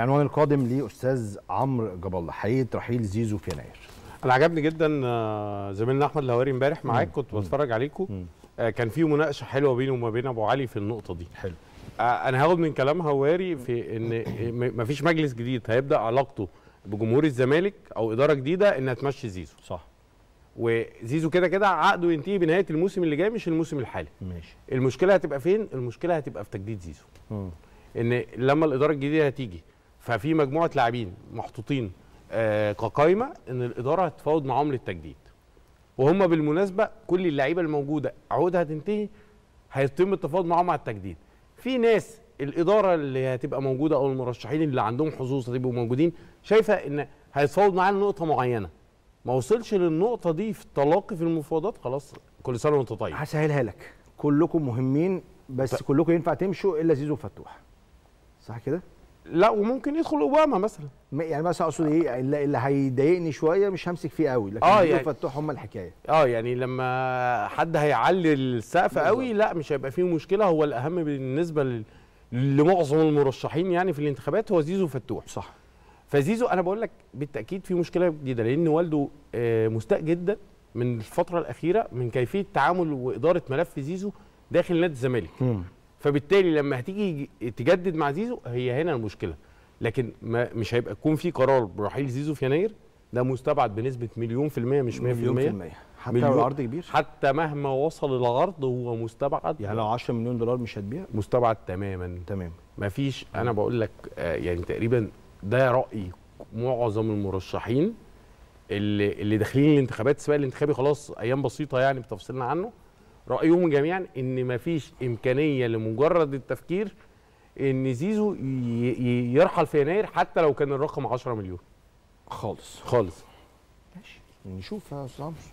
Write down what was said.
العنوان القادم لاستاذ عمرو جاب الله حقيقه رحيل زيزو في يناير انا عجبني جدا آه، زميلنا احمد الهواري امبارح معاك كنت بتفرج عليكم آه، كان في مناقشه حلوه بينه وما بين ابو علي في النقطه دي حلو آه، انا هاخد من كلام هواري في ان مفيش مجلس جديد هيبدا علاقته بجمهور الزمالك او اداره جديده انها تمشي زيزو صح وزيزو كده كده عقده ينتهي بنهايه الموسم اللي جاي مش الموسم الحالي ماشي المشكله هتبقى فين المشكله هتبقى في تجديد زيزو م. ان لما الاداره الجديده هتيجي ففي مجموعه لاعبين محطوطين آه، كقايمه ان الاداره هتتفاوض معاهم للتجديد وهم بالمناسبه كل اللعيبه الموجوده عقودها هتنتهي هيتم التفاوض معاهم على التجديد في ناس الاداره اللي هتبقى موجوده او المرشحين اللي عندهم حظوظ هتبقوا موجودين شايفه ان هيتفاوض معاه لنقطه معينه ما وصلش للنقطه دي في التلاقي في المفاوضات خلاص كل سنه وانت طيب هسهلها لك كلكم مهمين بس ف... كلكم ينفع تمشوا الا زيزو فتوح صح كده لا وممكن يدخل اوباما مثلا يعني مثلا اقصد ايه اللي هيضايقني شويه مش همسك فيه قوي لكن آه يعني فتوح هم الحكايه اه يعني لما حد هيعلي السقف قوي لا مش هيبقى فيه مشكله هو الاهم بالنسبه لمعظم المرشحين يعني في الانتخابات هو زيزو فتوح صح فزيزو انا بقول لك بالتاكيد في مشكله جديده لان والده آه، مستاء جدا من الفتره الاخيره من كيفيه تعامل واداره ملف زيزو داخل نادي الزمالك فبالتالي لما هتيجي تجدد مع زيزو هي هنا المشكله لكن ما مش هيبقى يكون في قرار برحيل زيزو في يناير ده مستبعد بنسبه مليون في الميه مش 100% مليون في الميه حتى لو عرض كبير حتى مهما وصل العرض هو مستبعد يعني لو 10 مليون دولار مش هتبيع مستبعد تماما تمام مفيش انا بقول لك آه، يعني تقريبا ده راي معظم المرشحين اللي اللي داخلين الانتخابات السباق الانتخابي خلاص ايام بسيطه يعني بتفصلنا عنه رايهم جميعا ان مفيش امكانيه لمجرد التفكير ان زيزو يرحل في يناير حتى لو كان الرقم 10 مليون خالص خالص ماشي نشوف يا استاذ